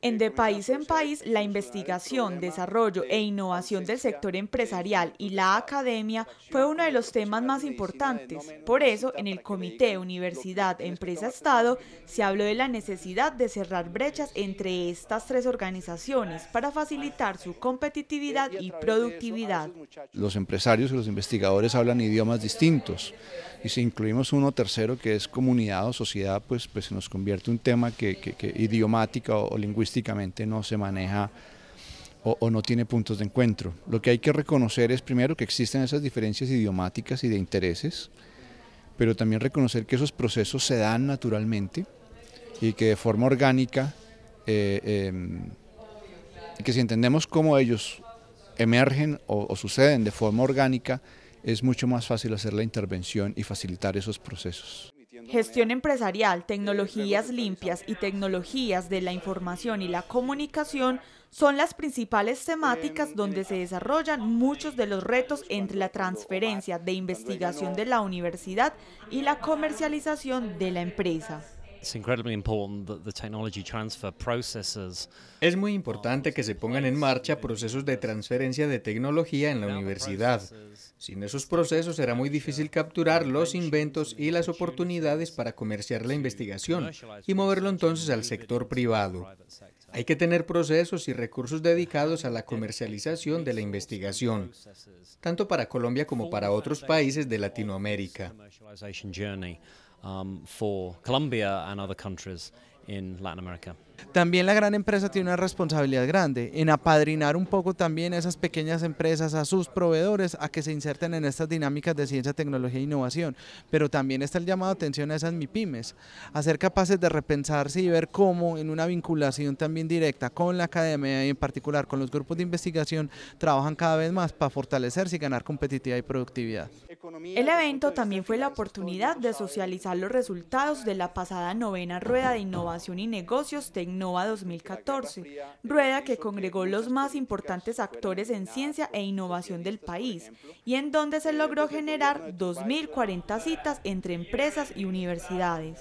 En De País en País, la investigación, desarrollo e innovación del sector empresarial y la academia fue uno de los temas más importantes. Por eso, en el Comité Universidad Empresa Estado se habló de la necesidad de cerrar brechas entre estas tres organizaciones para facilitar su competitividad y productividad. Los empresarios y los investigadores hablan idiomas distintos y si incluimos uno tercero que es comunidad o sociedad, pues, pues se nos convierte un tema que, idiomática o, o lingüística no se maneja o, no tiene puntos de encuentro. Lo que hay que reconocer es primero que existen esas diferencias idiomáticas y de intereses, pero también reconocer que esos procesos se dan naturalmente y que de forma orgánica, eh, em, que si entendemos cómo ellos emergen o suceden de forma orgánica, es mucho más fácil hacer la intervención y facilitar esos procesos. Gestión empresarial, eh, tecnologías limpias y tecnologías de la información y la comunicación son las principales em, temáticas donde se desarrollan muchos de los retos entre la transferencia de investigación de la universidad y la comercialización de la empresa. Es muy uh, importante que se pongan en marcha procesos de transferencia de tecnología en la universidad. Sin esos procesos será muy difícil capturar los inventos y las oportunidades para comerciar la investigación y moverlo entonces al sector privado. Hay que tener procesos y recursos dedicados a la comercialización de la investigación, tanto para Colombia como para otros países de Latinoamérica um, for Colombia and other countries in Latin America. También la gran empresa tiene una responsabilidad grande en apadrinar un poco también a esas pequeñas empresas, a sus proveedores, a que se inserten en estas dinámicas de ciencia, tecnología e innovación. Pero también está el llamado a atención a esas MIPIMES, a ser capaces de repensarse y ver cómo en una vinculación también directa con la academia y en particular con los grupos de investigación trabajan cada vez más para fortalecerse y ganar competitividad y productividad. El evento también fue la oportunidad de socializar los resultados de la pasada novena rueda de innovación y negocios Tecnova 2014, rueda que congregó los más importantes actores en ciencia e innovación del país y en donde se logró generar 2.040 citas entre empresas y universidades.